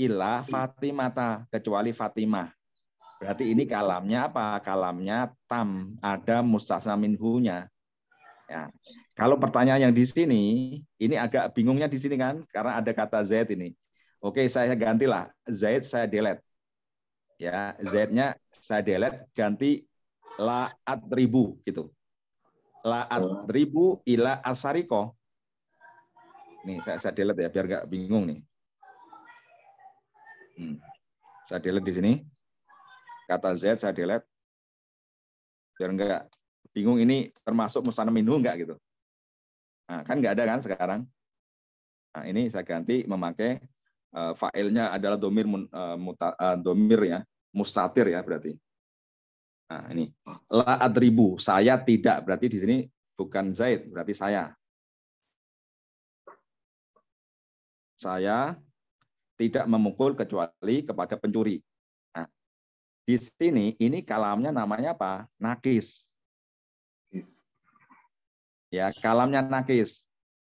Ila Fatimata kecuali Fatimah. Berarti ini kalamnya apa? Kalamnya tam, ada mustasna minhunya. Ya. Kalau pertanyaan yang di sini, ini agak bingungnya di sini kan, karena ada kata Z ini. Oke, saya gantilah. Z saya delete. Ya, Z-nya saya delete, ganti la ribu gitu. La oh. ribu ila asariko. Nih, saya, saya delete ya, biar nggak bingung nih. Hmm. Saya delete di sini. Kata Z saya delete. Biar nggak bingung ini termasuk musana minhu nggak gitu. Nah, kan nggak ada kan sekarang. Nah, ini saya ganti memakai uh, eh, failnya adalah domir eh, muta, eh, domir ya, mustatir ya berarti. Nah, ini la adribu, saya tidak berarti di sini bukan Zaid, berarti saya. Saya tidak memukul kecuali kepada pencuri. Nah, di sini ini kalamnya namanya apa? Nakis ya kalamnya nakis.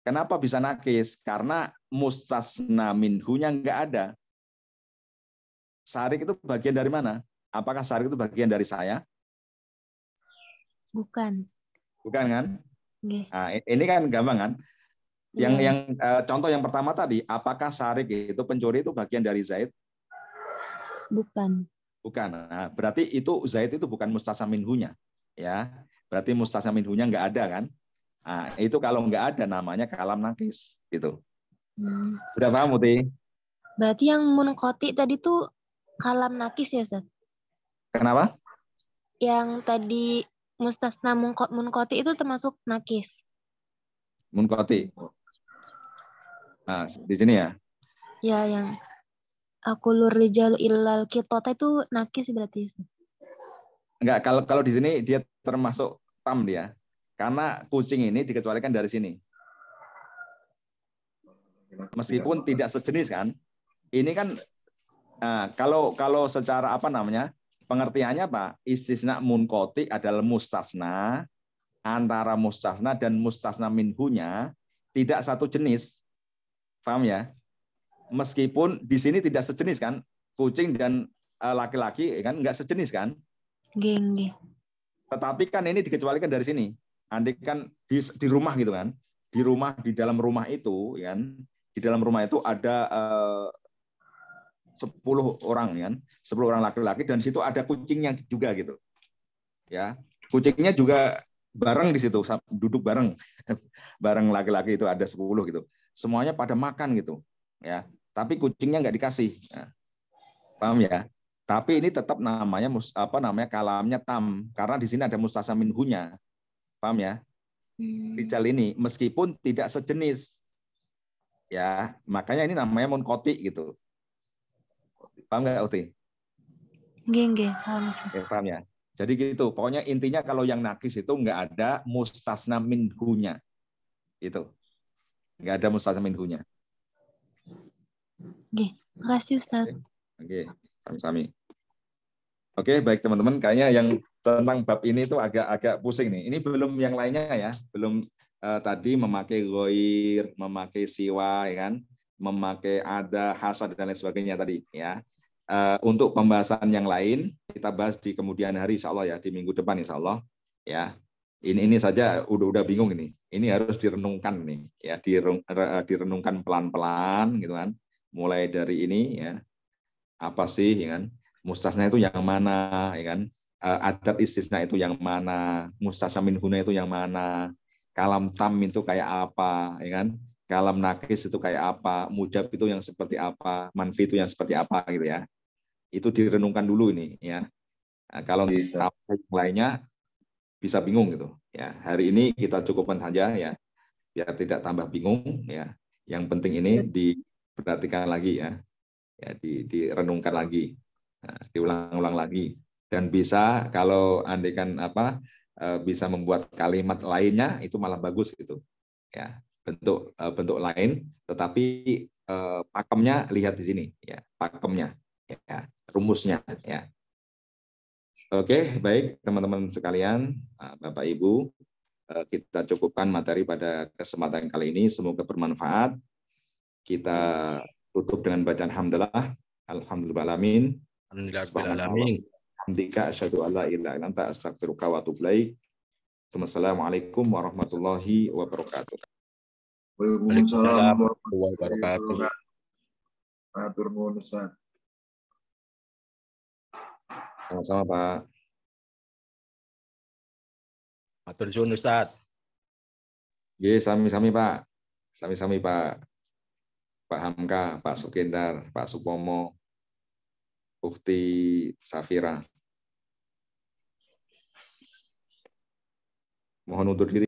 Kenapa bisa nakis? Karena mustasna minhunya nggak ada. Sarik itu bagian dari mana? Apakah sarik itu bagian dari saya? Bukan. Bukan kan? Nah, ini kan gampang kan? Yang yeah. yang e, contoh yang pertama tadi, apakah sarik itu pencuri itu bagian dari Zaid? Bukan. Bukan. Nah, berarti itu Zaid itu bukan mustasna minhunya, ya. Berarti mustasna minhunya nggak ada kan? Nah, itu kalau nggak ada namanya kalam nakis gitu. Hmm. Udah paham Muti? Berarti yang munkoti tadi tuh kalam nakis ya Ustaz? Kenapa? Yang tadi mustasna munkoti itu termasuk nakis. Munkoti. Nah, di sini ya. Ya, yang aku rijal ilal kitota itu nakis berarti. Enggak, kalau kalau di sini dia termasuk tam dia. Karena kucing ini dikecualikan dari sini. Meskipun tidak sejenis kan, ini kan nah, kalau kalau secara apa namanya pengertiannya apa istisna munkoti adalah mustasna antara mustasna dan mustasna minhunya tidak satu jenis, paham ya? Meskipun di sini tidak sejenis kan, kucing dan eh, laki-laki kan nggak sejenis kan? Geng, geng. Tetapi kan ini dikecualikan dari sini andai kan di, di rumah gitu kan, di rumah di dalam rumah itu ya kan, di dalam rumah itu ada eh, sepuluh orang ya kan, 10 orang laki-laki dan situ ada kucingnya juga gitu. Ya. Kucingnya juga bareng di situ duduk bareng bareng laki-laki itu ada sepuluh gitu. Semuanya pada makan gitu. Ya. Tapi kucingnya nggak dikasih. Ya. Paham ya? Tapi ini tetap namanya apa namanya kalamnya tam karena di sini ada mustasa minhunya. Paham ya? Hmm. Rijal ini meskipun tidak sejenis. Ya, makanya ini namanya monkoti gitu. Paham nggak Uti? Gengge, paham. Ya, paham ya. Jadi gitu, pokoknya intinya kalau yang nakis itu nggak ada mustasna minhunya. Itu. Nggak ada mustasna minhunya. Oke, makasih Ustaz. Oke, sami-sami. Oke, baik teman-teman. Kayaknya yang tentang bab ini itu agak-agak pusing nih. Ini belum yang lainnya ya, belum uh, tadi memakai goir, memakai siwa, ya kan, memakai ada hasad dan lain sebagainya tadi ya. Uh, untuk pembahasan yang lain kita bahas di kemudian hari, insya Allah ya, di minggu depan insya Allah ya. Ini ini saja udah udah bingung ini. Ini harus direnungkan nih ya, eh, direnungkan pelan-pelan gitu kan. Mulai dari ini ya, apa sih ya kan? mustasna itu yang mana ya kan eh, adat istisna itu yang mana mustasna minhuna itu yang mana kalam tam itu kayak apa ya kan kalam nakis itu kayak apa mujab itu yang seperti apa manfi itu yang seperti apa gitu ya itu direnungkan dulu ini ya nah, kalau di yang lainnya bisa bingung gitu ya hari ini kita cukupkan saja ya biar tidak tambah bingung ya yang penting ini iya. diperhatikan lagi ya ya di, direnungkan lagi diulang-ulang lagi dan bisa kalau andaikan apa eh, bisa membuat kalimat lainnya itu malah bagus gitu ya bentuk eh, bentuk lain tetapi eh, pakemnya lihat di sini ya pakemnya ya rumusnya ya oke baik teman-teman sekalian bapak ibu kita cukupkan materi pada kesempatan kali ini semoga bermanfaat kita tutup dengan bacaan hamdalah alhamdulillah Alhamdulillahirrahmanirrahim. Hamdika asyadu ala ila ilanta astagfiruka Assalamualaikum warahmatullahi wabarakatuh. Waalaikumsalam warahmatullahi wabarakatuh. Matur nuwun Ustaz. Sama-sama Pak. Matur nuwun Ustaz. Ye, sami-sami Pak. Sami-sami Pak. Pak Hamka, Pak Sukendar, Pak Supomo, Ukti Safira. Mohon undur diri.